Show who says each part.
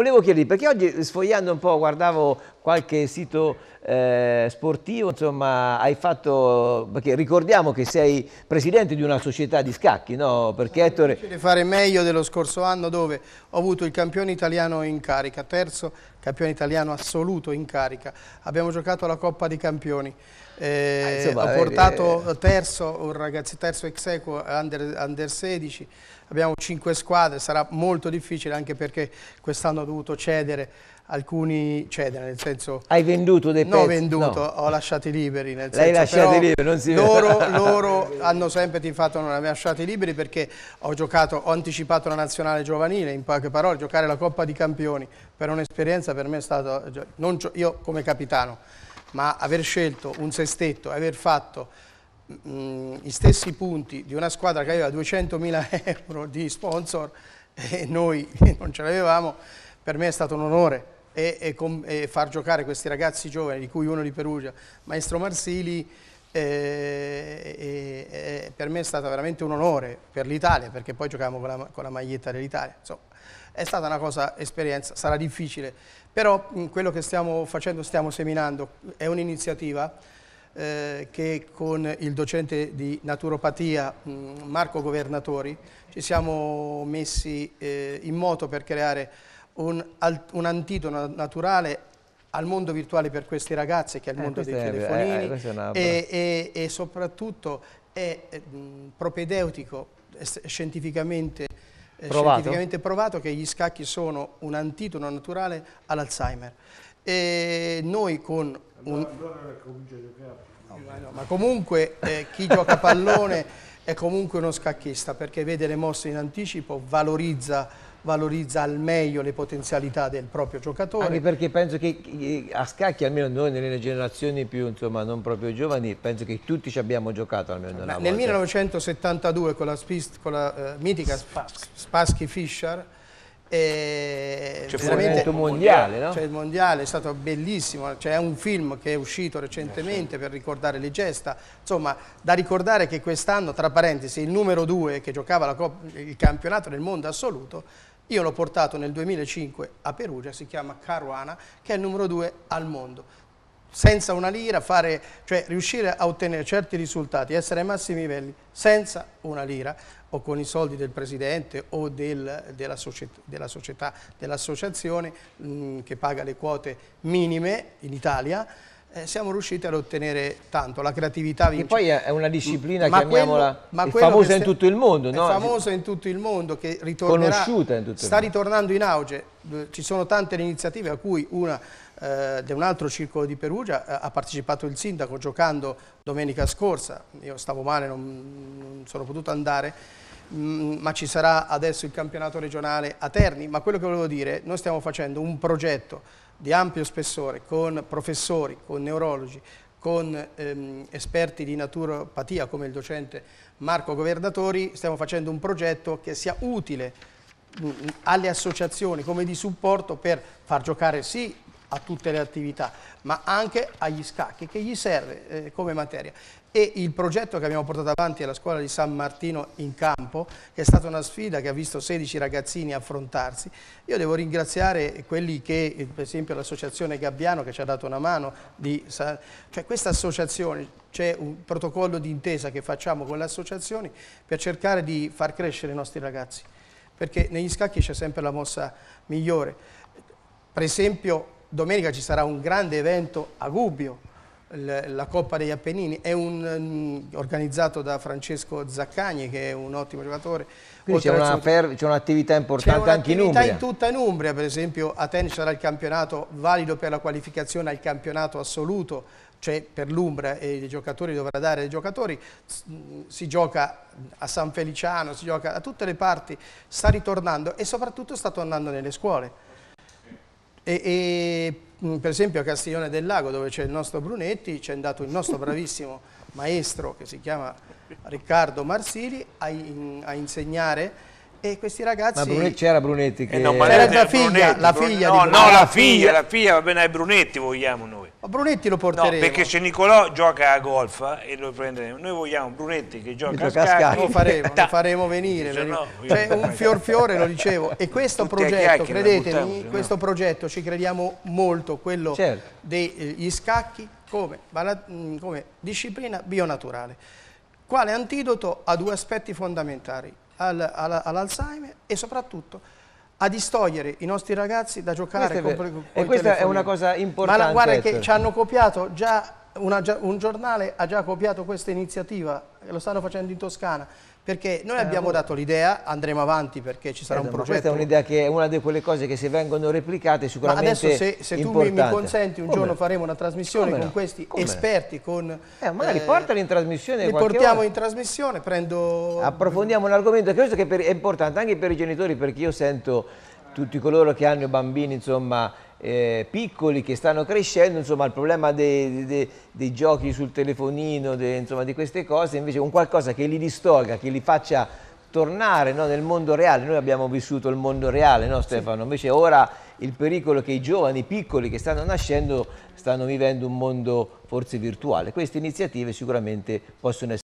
Speaker 1: Volevo chiedervi, perché oggi eh, sfogliando un po', guardavo qualche sito eh, sportivo, insomma hai fatto, perché ricordiamo che sei presidente di una società di scacchi, no? Perché Ettore...
Speaker 2: È fare meglio dello scorso anno dove ho avuto il campione italiano in carica, terzo campione italiano assoluto in carica, abbiamo giocato la Coppa dei Campioni. Eh, ah, Insomma, ho portato eh, eh. terzo, un ragazzo terzo ex equo under, under, 16, abbiamo cinque squadre, sarà molto difficile anche perché quest'anno ho dovuto cedere alcuni cede, cioè, nel senso... Hai venduto dei pezzi? No, venduto, ho lasciati liberi, nel senso... lasciati liberi, non si Loro, loro hanno sempre tifato non li lasciati liberi perché ho giocato, ho anticipato la nazionale giovanile, in poche parole, giocare la Coppa di Campioni per un'esperienza per me è stata... Cioè, non, io come capitano, ma aver scelto un sestetto, aver fatto mh, mm, gli stessi punti di una squadra che aveva 200.000 euro di sponsor e noi non ce l'avevamo, per me è stato un onore e, e, con, e, far giocare questi ragazzi giovani, di cui uno di Perugia, Maestro Marsili, eh, eh, per me è stato veramente un onore per l'Italia, perché poi giocavamo con la, con la maglietta dell'Italia. è stata una cosa, esperienza, sarà difficile, però quello che stiamo facendo, stiamo seminando, è un'iniziativa eh, che con il docente di naturopatia mh, Marco Governatori ci siamo messi eh, in moto per creare un, un antidoto naturale al mondo virtuale per questi ragazzi che è il eh, mondo dei telefonini eh, è, è e, e, e, soprattutto è eh, mh, propedeutico scientificamente provato. scientificamente provato che gli scacchi sono un antidoto naturale all'Alzheimer e noi con un... no, ma comunque eh, chi gioca a pallone è comunque uno scacchista perché vede le mosse in anticipo, valorizza valorizza al meglio le potenzialità del proprio giocatore. Anche
Speaker 1: perché penso che eh, a scacchi, almeno noi nelle generazioni più insomma, non proprio giovani, penso che tutti ci abbiamo giocato almeno una Beh, volta. Nel
Speaker 2: 1972 con la, con la eh, mitica Spassky, Spassky Fischer eh, c'è cioè, veramente mondiale, mondiale, no? cioè, il mondiale è stato bellissimo c'è cioè, un film che è uscito recentemente per ricordare le gesta insomma da ricordare che quest'anno tra parentesi il numero 2 che giocava Coppa, il campionato nel mondo assoluto io l'ho portato nel 2005 a Perugia, si chiama Caruana, che è il numero due al mondo senza una lira, fare, cioè riuscire a ottenere certi risultati, essere ai massimi livelli senza una lira o con i soldi del presidente o del, della, società, dell'associazione mm, che paga le quote minime in Italia, eh, siamo riusciti ad ottenere tanto, la creatività vince. Che poi è una disciplina, ma chiamiamola, quello, famosa in tutto il mondo. È famosa in tutto il mondo, che ritornerà, conosciuta in tutto il mondo. sta ritornando in auge. Ci sono tante iniziative a cui una eh, di un altro circolo di Perugia eh, ha partecipato il sindaco giocando domenica scorsa, io stavo male, non, non sono potuto andare, Mm, ma ci sarà adesso il campionato regionale a Terni, ma quello che volevo dire, noi stiamo facendo un progetto di ampio spessore con professori, con neurologi, con ehm, esperti di naturopatia come il docente Marco Goverdatori, stiamo facendo un progetto che sia utile mm, alle associazioni come di supporto per far giocare sì a tutte le attività, ma anche agli scacchi, che gli serve eh, come materia. E il progetto che abbiamo portato avanti alla scuola di San Martino in campo, che è stata una sfida che ha visto 16 ragazzini affrontarsi, io devo ringraziare quelli che, eh, per esempio l'associazione Gabbiano che ci ha dato una mano, di, cioè questa associazione, c'è un protocollo di intesa che facciamo con le associazioni per cercare di far crescere i nostri ragazzi, perché negli scacchi c'è sempre la mossa migliore. Per esempio domenica ci sarà un grande evento a Gubbio, la Coppa degli Appennini, è un, mm, organizzato da Francesco Zaccagni che è un ottimo giocatore. Quindi c'è,
Speaker 1: un'attività un importante anche in Umbria. in
Speaker 2: tutta in Umbria, per esempio Atene sarà il campionato valido per la qualificazione al campionato assoluto, cioè per l'Umbria e i giocatori dovrà dare ai giocatori, mm, si gioca a San Feliciano, si gioca a tutte le parti, sta ritornando e soprattutto sta tornando nelle scuole e, e, mm, per esempio a Castiglione del Lago dove c'è il nostro Brunetti ci è andato il nostro bravissimo maestro che si chiama Riccardo Marsili a, in, a insegnare e questi ragazzi... Ma Brunetti, c'era
Speaker 1: Brunetti eh, che... Eh no, era la figlia, Brunetti, la figlia no, no, la figlia, la figlia, va bene, ai Brunetti vogliamo noi.
Speaker 2: Ma Brunetti lo porteremo. No, perché
Speaker 1: se Nicolò gioca a golf eh, e lo prenderemo, noi vogliamo Brunetti che gioca, gioca a scacchi. Lo faremo,
Speaker 2: lo faremo venire, cioè, no, cioè un fior fiore, lo dicevo. E questo Tutti progetto, credetemi, buttiamo, questo progetto ci crediamo molto, quello certo. degli eh, scacchi come, mm, come disciplina bionaturale. Quale antidoto a due aspetti fondamentali all'Alzheimer e soprattutto a distogliere i nostri ragazzi da giocare con, con, con E questa è una cosa importante. Ma guarda che ci certo. hanno copiato già una, un giornale ha già copiato questa iniziativa, lo stanno facendo in Toscana, perché noi eh, abbiamo dato l'idea, andremo avanti perché ci sarà eh, un progetto. Questa è un'idea
Speaker 1: che è una di quelle cose che se vengono replicate sicuramente Ma adesso se, se tu mi, mi consenti
Speaker 2: un Come? giorno faremo una trasmissione Come? con questi Come? esperti. Con, eh, magari eh, portali
Speaker 1: in trasmissione. Li portiamo volta. in
Speaker 2: trasmissione, prendo... Approfondiamo
Speaker 1: un argomento che è importante anche per i genitori perché io sento tutti coloro che hanno bambini insomma eh, piccoli che stanno crescendo, insomma il problema dei, dei, dei giochi sul telefonino, de, insomma di queste cose, invece un qualcosa che li distorga, che li faccia tornare no, nel mondo reale, noi abbiamo vissuto il mondo reale no, Stefano, invece ora il pericolo è che i giovani piccoli che stanno nascendo stanno vivendo un mondo forse virtuale, queste iniziative sicuramente possono essere